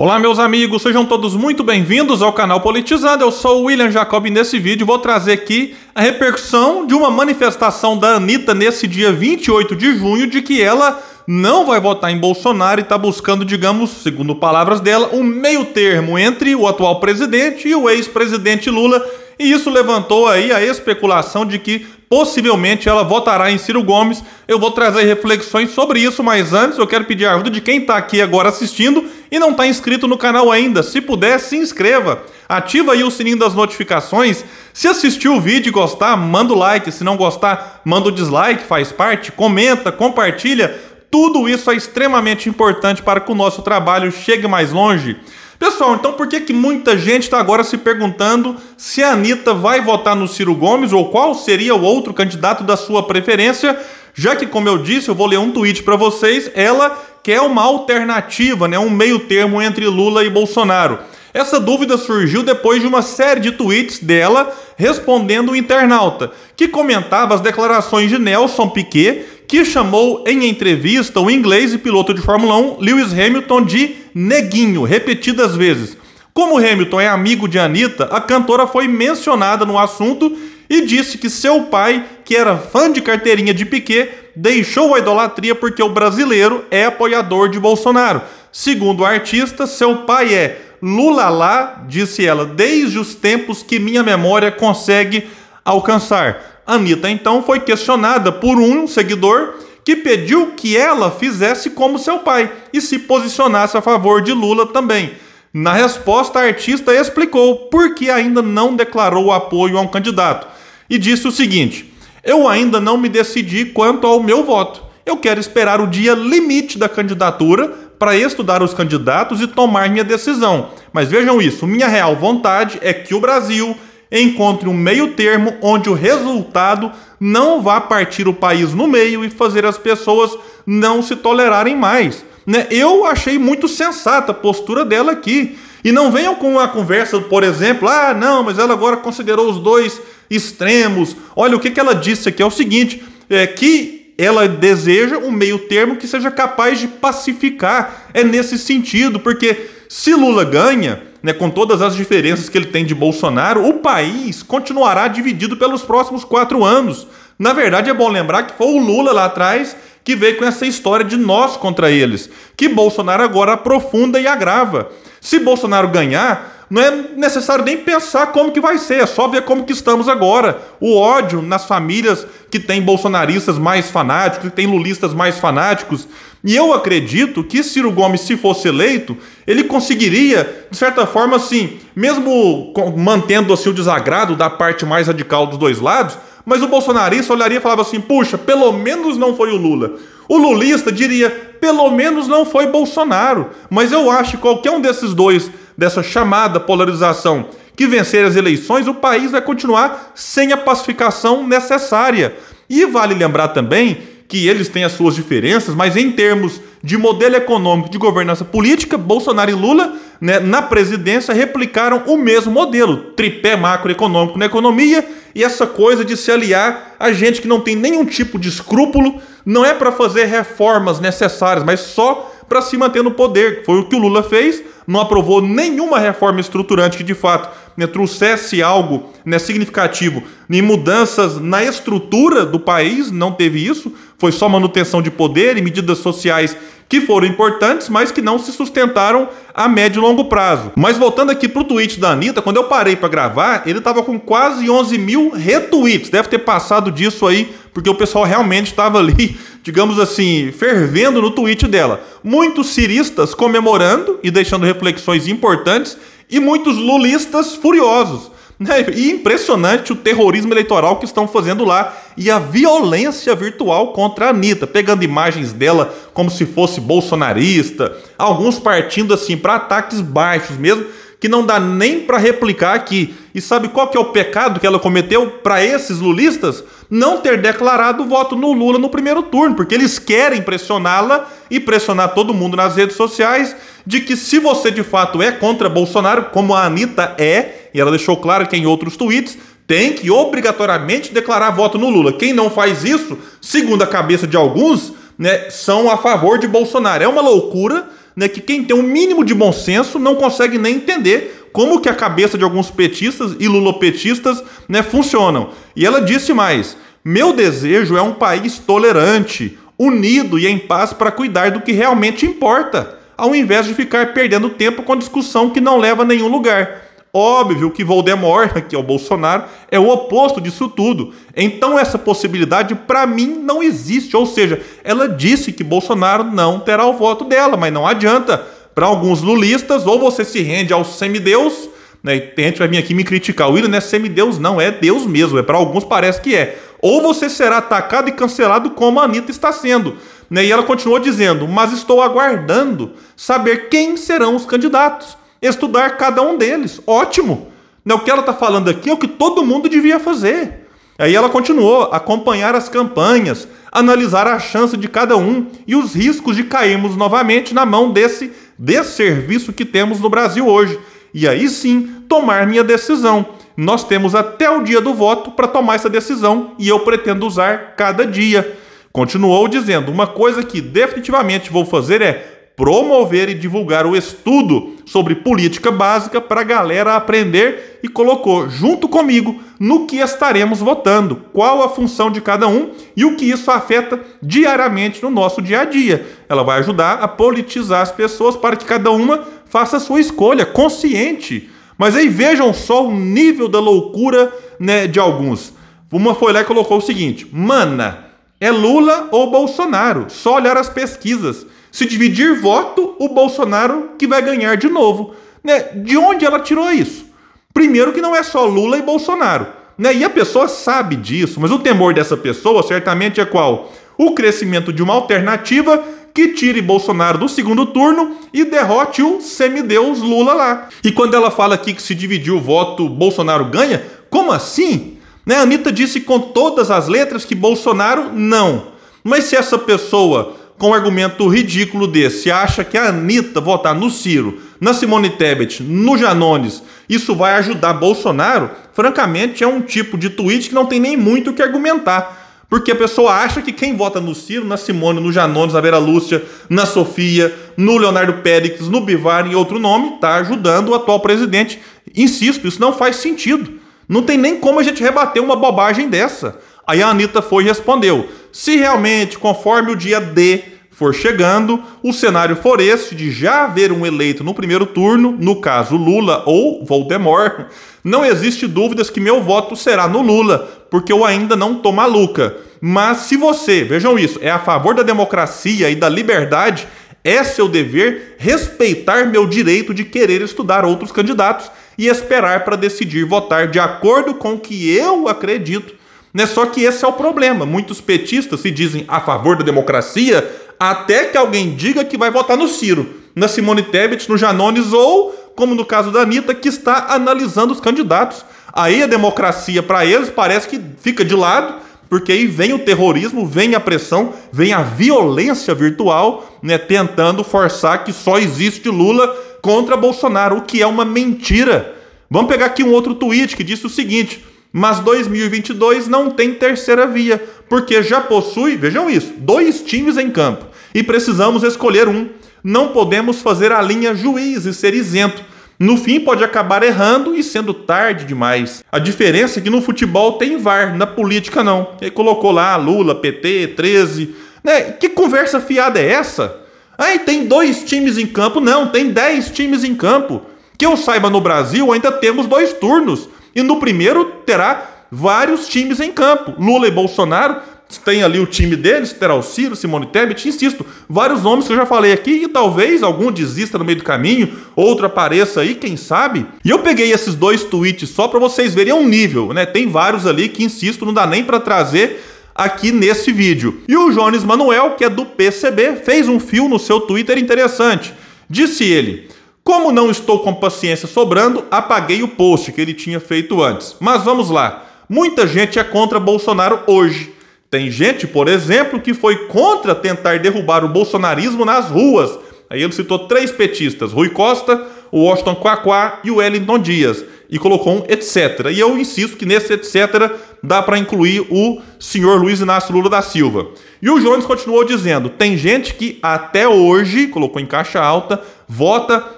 Olá, meus amigos, sejam todos muito bem-vindos ao canal Politizado. Eu sou o William Jacob e nesse vídeo vou trazer aqui a repercussão de uma manifestação da Anitta nesse dia 28 de junho de que ela não vai votar em Bolsonaro e está buscando, digamos, segundo palavras dela, um meio termo entre o atual presidente e o ex-presidente Lula. E isso levantou aí a especulação de que possivelmente ela votará em Ciro Gomes. Eu vou trazer reflexões sobre isso, mas antes eu quero pedir a ajuda de quem está aqui agora assistindo e não está inscrito no canal ainda, se puder, se inscreva. Ativa aí o sininho das notificações. Se assistiu o vídeo e gostar, manda o like. Se não gostar, manda o dislike, faz parte. Comenta, compartilha. Tudo isso é extremamente importante para que o nosso trabalho chegue mais longe. Pessoal, então por que, que muita gente está agora se perguntando se a Anitta vai votar no Ciro Gomes ou qual seria o outro candidato da sua preferência? Já que, como eu disse, eu vou ler um tweet para vocês, ela quer uma alternativa, né, um meio termo entre Lula e Bolsonaro. Essa dúvida surgiu depois de uma série de tweets dela respondendo o internauta, que comentava as declarações de Nelson Piquet, que chamou em entrevista o inglês e piloto de Fórmula 1 Lewis Hamilton de neguinho, repetidas vezes. Como Hamilton é amigo de Anitta, a cantora foi mencionada no assunto e disse que seu pai, que era fã de carteirinha de Piquet, deixou a idolatria porque o brasileiro é apoiador de Bolsonaro. Segundo o artista, seu pai é Lulalá, disse ela, desde os tempos que minha memória consegue alcançar. Anitta então foi questionada por um seguidor que pediu que ela fizesse como seu pai e se posicionasse a favor de Lula também. Na resposta, a artista explicou por que ainda não declarou apoio a um candidato e disse o seguinte: Eu ainda não me decidi quanto ao meu voto. Eu quero esperar o dia limite da candidatura para estudar os candidatos e tomar minha decisão. Mas vejam isso: minha real vontade é que o Brasil encontre um meio termo onde o resultado não vá partir o país no meio e fazer as pessoas não se tolerarem mais. Né? Eu achei muito sensata a postura dela aqui. E não venham com a conversa, por exemplo, ah, não, mas ela agora considerou os dois extremos. Olha, o que, que ela disse aqui é o seguinte: é que ela deseja um meio termo que seja capaz de pacificar. É nesse sentido, porque se Lula ganha, né, com todas as diferenças que ele tem de Bolsonaro, o país continuará dividido pelos próximos quatro anos. Na verdade, é bom lembrar que foi o Lula lá atrás que veio com essa história de nós contra eles, que Bolsonaro agora aprofunda e agrava. Se Bolsonaro ganhar, não é necessário nem pensar como que vai ser, é só ver como que estamos agora. O ódio nas famílias que tem bolsonaristas mais fanáticos, que tem lulistas mais fanáticos. E eu acredito que Ciro Gomes, se fosse eleito, ele conseguiria, de certa forma, assim, mesmo mantendo assim, o desagrado da parte mais radical dos dois lados, mas o bolsonarista olharia e falava assim: puxa, pelo menos não foi o Lula. O lulista diria: pelo menos não foi Bolsonaro. Mas eu acho que qualquer um desses dois dessa chamada polarização que vencer as eleições, o país vai continuar sem a pacificação necessária. E vale lembrar também que eles têm as suas diferenças, mas em termos de modelo econômico de governança política, Bolsonaro e Lula, né, na presidência, replicaram o mesmo modelo, tripé macroeconômico na economia e essa coisa de se aliar a gente que não tem nenhum tipo de escrúpulo, não é para fazer reformas necessárias, mas só para se manter no poder. Foi o que o Lula fez não aprovou nenhuma reforma estruturante que de fato né, trouxesse algo né, significativo em mudanças na estrutura do país, não teve isso foi só manutenção de poder e medidas sociais que foram importantes, mas que não se sustentaram a médio e longo prazo. Mas voltando aqui pro tweet da Anitta, quando eu parei para gravar, ele estava com quase 11 mil retweets. Deve ter passado disso aí, porque o pessoal realmente estava ali, digamos assim, fervendo no tweet dela. Muitos ciristas comemorando e deixando reflexões importantes, e muitos lulistas furiosos né? E impressionante o terrorismo eleitoral que estão fazendo lá e a violência virtual contra a Anitta, pegando imagens dela como se fosse bolsonarista, alguns partindo assim para ataques baixos mesmo, que não dá nem para replicar aqui. E sabe qual que é o pecado que ela cometeu para esses lulistas? Não ter declarado o voto no Lula no primeiro turno, porque eles querem pressioná-la e pressionar todo mundo nas redes sociais de que se você de fato é contra Bolsonaro, como a Anitta é, e ela deixou claro que em outros tweets tem que obrigatoriamente declarar voto no Lula. Quem não faz isso, segundo a cabeça de alguns, né, são a favor de Bolsonaro. É uma loucura né, que quem tem um mínimo de bom senso não consegue nem entender como que a cabeça de alguns petistas e lulopetistas né, funcionam. E ela disse mais: meu desejo é um país tolerante, unido e em paz para cuidar do que realmente importa, ao invés de ficar perdendo tempo com discussão que não leva a nenhum lugar. Óbvio que Voldemort, que é o Bolsonaro, é o oposto disso tudo. Então essa possibilidade para mim não existe, ou seja, ela disse que Bolsonaro não terá o voto dela, mas não adianta. Para alguns lulistas, ou você se rende aos semideus, né? E tem gente vai vir aqui me criticar. O Willian não é semideus, não, é Deus mesmo. É para alguns parece que é. Ou você será atacado e cancelado como a Anitta está sendo. Né? E ela continuou dizendo, mas estou aguardando saber quem serão os candidatos estudar cada um deles. Ótimo! Né, o que ela está falando aqui é o que todo mundo devia fazer. Aí ela continuou: acompanhar as campanhas, analisar a chance de cada um e os riscos de cairmos novamente na mão desse desserviço que temos no Brasil hoje. E aí sim, tomar minha decisão. Nós temos até o dia do voto para tomar essa decisão e eu pretendo usar cada dia. Continuou dizendo: uma coisa que definitivamente vou fazer é promover e divulgar o estudo sobre política básica para a galera aprender e colocou junto comigo no que estaremos votando, qual a função de cada um e o que isso afeta diariamente no nosso dia a dia. Ela vai ajudar a politizar as pessoas para que cada uma faça a sua escolha consciente. Mas aí vejam só o nível da loucura né, de alguns. Uma foi lá e colocou o seguinte: Mana, é Lula ou Bolsonaro? Só olhar as pesquisas. Se dividir voto, o Bolsonaro que vai ganhar de novo. Né? De onde ela tirou isso? Primeiro que não é só Lula e Bolsonaro. Né? E a pessoa sabe disso, mas o temor dessa pessoa certamente é qual? O crescimento de uma alternativa que tire Bolsonaro do segundo turno e derrote o semideus Lula lá. E quando ela fala aqui que se dividir o voto, Bolsonaro ganha, como assim? Né? A Anitta disse com todas as letras que Bolsonaro não. Mas se essa pessoa com um argumento ridículo desse. Acha que a Anitta votar no Ciro, na Simone Tebet, no Janones, isso vai ajudar Bolsonaro? Francamente, é um tipo de tweet que não tem nem muito o que argumentar. Porque a pessoa acha que quem vota no Ciro, na Simone, no Janones, na Vera Lúcia, na Sofia, no Leonardo Pérez, no Bivar e outro nome, está ajudando o atual presidente. Insisto, isso não faz sentido. Não tem nem como a gente rebater uma bobagem dessa. Aí a Anitta foi e respondeu: se realmente, conforme o dia D for chegando, o cenário for este de já haver um eleito no primeiro turno, no caso Lula ou Voldemort, não existe dúvidas que meu voto será no Lula, porque eu ainda não tô maluca. Mas se você, vejam isso, é a favor da democracia e da liberdade, é seu dever respeitar meu direito de querer estudar outros candidatos e esperar para decidir votar de acordo com o que eu acredito né? Só que esse é o problema. Muitos petistas se dizem a favor da democracia até que alguém diga que vai votar no Ciro, na Simone Tebet, no Janones ou, como no caso da Anitta, que está analisando os candidatos. Aí a democracia, para eles, parece que fica de lado porque aí vem o terrorismo, vem a pressão, vem a violência virtual, né, tentando forçar que só existe Lula contra Bolsonaro, o que é uma mentira. Vamos pegar aqui um outro tweet que disse o seguinte: mas 2022 não tem terceira via, porque já possui, vejam isso, dois times em campo e precisamos escolher um. Não podemos fazer a linha juiz e ser isento. No fim, pode acabar errando e sendo tarde demais. A diferença é que no futebol tem VAR, na política não. Ele colocou lá Lula, PT, 13. Né? Que conversa fiada é essa? Aí tem dois times em campo? Não, tem dez times em campo. Que eu saiba, no Brasil ainda temos dois turnos. E no primeiro terá vários times em campo. Lula e Bolsonaro tem ali o time deles, terá o Ciro, Simone Tebet, insisto, vários nomes que eu já falei aqui e talvez algum desista no meio do caminho, outro apareça aí, quem sabe? E eu peguei esses dois tweets só para vocês verem é um nível, né? Tem vários ali que, insisto, não dá nem para trazer aqui nesse vídeo. E o Jones Manuel, que é do PCB, fez um fio no seu Twitter interessante. Disse ele: como não estou com paciência sobrando, apaguei o post que ele tinha feito antes. Mas vamos lá. Muita gente é contra Bolsonaro hoje. Tem gente, por exemplo, que foi contra tentar derrubar o bolsonarismo nas ruas. Aí ele citou três petistas: Rui Costa, o Washington Quaquá e o Wellington Dias. E colocou um etc. E eu insisto que nesse etc dá para incluir o senhor Luiz Inácio Lula da Silva. E o Jones continuou dizendo: tem gente que até hoje, colocou em caixa alta, vota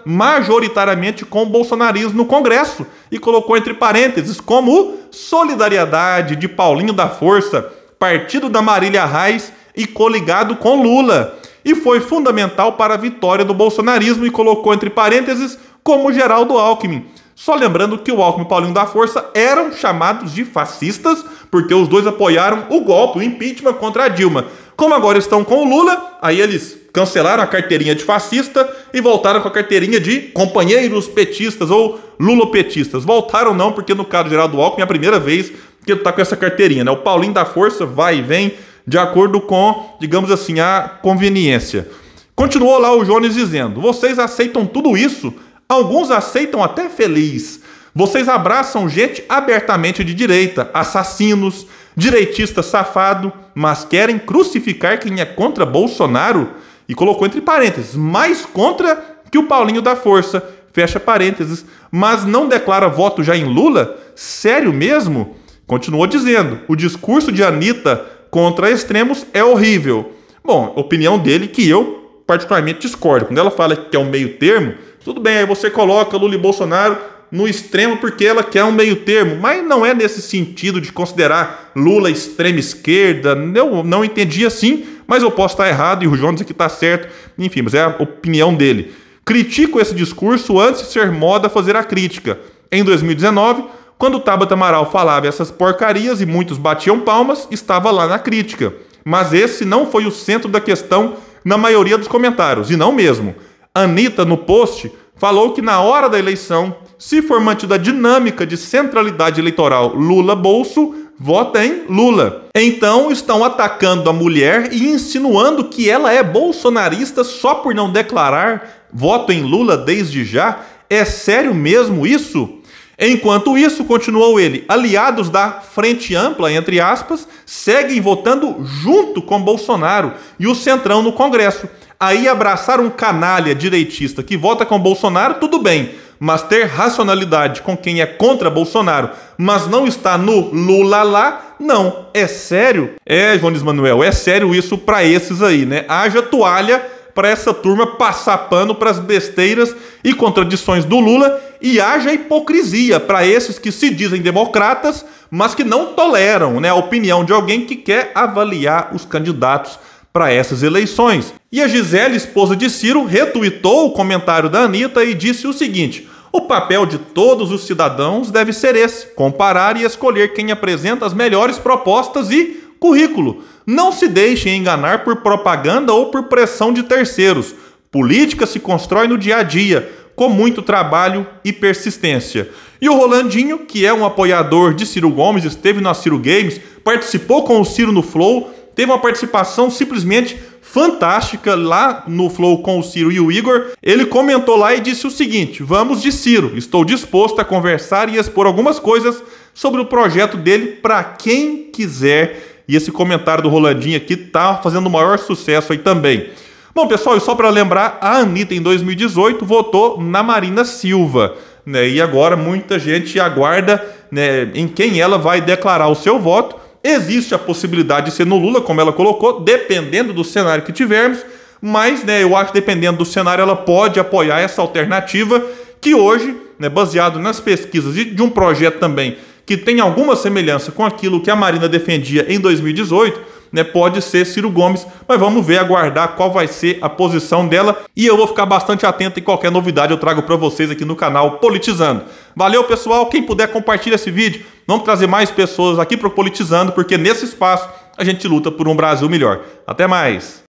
majoritariamente com o bolsonarismo no Congresso e colocou entre parênteses como Solidariedade de Paulinho da Força, partido da Marília Reis e coligado com Lula. E foi fundamental para a vitória do bolsonarismo e colocou entre parênteses como Geraldo Alckmin. Só lembrando que o Alckmin e o Paulinho da Força eram chamados de fascistas, porque os dois apoiaram o golpe, o impeachment contra a Dilma. Como agora estão com o Lula, aí eles cancelaram a carteirinha de fascista e voltaram com a carteirinha de companheiros petistas ou lulopetistas. Voltaram não, porque no caso do Geraldo Alckmin é a primeira vez que ele está com essa carteirinha. Né? O Paulinho da Força vai e vem de acordo com, digamos assim, a conveniência. Continuou lá o Jones dizendo: vocês aceitam tudo isso? Alguns aceitam até feliz. Vocês abraçam gente abertamente de direita, assassinos, direitista safado, mas querem crucificar quem é contra Bolsonaro? E colocou entre parênteses, mais contra que o Paulinho da Força, fecha parênteses, mas não declara voto já em Lula? Sério mesmo? Continuou dizendo: o discurso de Anitta contra extremos é horrível. Bom, opinião dele que eu particularmente discordo. Quando ela fala que é um meio termo, tudo bem, aí você coloca Lula e Bolsonaro no extremo porque ela quer um meio termo, mas não é nesse sentido de considerar Lula extrema esquerda. Eu não entendi assim, mas eu posso estar errado e o Jones diz que está certo. Enfim, mas é a opinião dele. Critico esse discurso antes de ser moda fazer a crítica. Em 2019, quando o Tabata Amaral falava essas porcarias e muitos batiam palmas, estava lá na crítica. Mas esse não foi o centro da questão na maioria dos comentários, e não mesmo. Anitta, no post, falou que na hora da eleição, se for mantida a dinâmica de centralidade eleitoral Lula-Bolso, vota em Lula. Então estão atacando a mulher e insinuando que ela é bolsonarista só por não declarar voto em Lula desde já. É sério mesmo isso? Enquanto isso, continuou ele, aliados da Frente Ampla, entre aspas, seguem votando junto com Bolsonaro e o Centrão no Congresso. Aí abraçar um canalha direitista que vota com Bolsonaro, tudo bem, mas ter racionalidade com quem é contra Bolsonaro, mas não está no Lula lá, não. É sério? É, Jones Manuel, é sério isso para esses aí, né? Haja toalha para essa turma passar pano para as besteiras e contradições do Lula e haja hipocrisia para esses que se dizem democratas, mas que não toleram né, a opinião de alguém que quer avaliar os candidatos para essas eleições. E a Gisele, esposa de Ciro, retuitou o comentário da Anitta e disse o seguinte. O papel de todos os cidadãos deve ser esse: comparar e escolher quem apresenta as melhores propostas e currículo. Não se deixem enganar por propaganda ou por pressão de terceiros. Política se constrói no dia a dia, com muito trabalho e persistência. E o Rolandinho, que é um apoiador de Ciro Gomes, esteve na Ciro Games, participou com o Ciro no Flow, teve uma participação simplesmente fantástica lá no Flow com o Ciro e o Igor. Ele comentou lá e disse o seguinte: Vamos de Ciro, estou disposto a conversar e expor algumas coisas sobre o projeto dele para quem quiser e esse comentário do Rolandinho aqui tá fazendo o maior sucesso aí também. Bom, pessoal, e só para lembrar, a Anitta em 2018 votou na Marina Silva. Né? E agora muita gente aguarda né, em quem ela vai declarar o seu voto. Existe a possibilidade de ser no Lula, como ela colocou, dependendo do cenário que tivermos. Mas né, eu acho que dependendo do cenário, ela pode apoiar essa alternativa que hoje, né, baseado nas pesquisas e de um projeto também que tem alguma semelhança com aquilo que a Marina defendia em 2018, né, pode ser Ciro Gomes, mas vamos ver, aguardar qual vai ser a posição dela e eu vou ficar bastante atento em qualquer novidade eu trago para vocês aqui no canal Politizando. Valeu, pessoal, quem puder compartilha esse vídeo, vamos trazer mais pessoas aqui pro Politizando, porque nesse espaço a gente luta por um Brasil melhor. Até mais.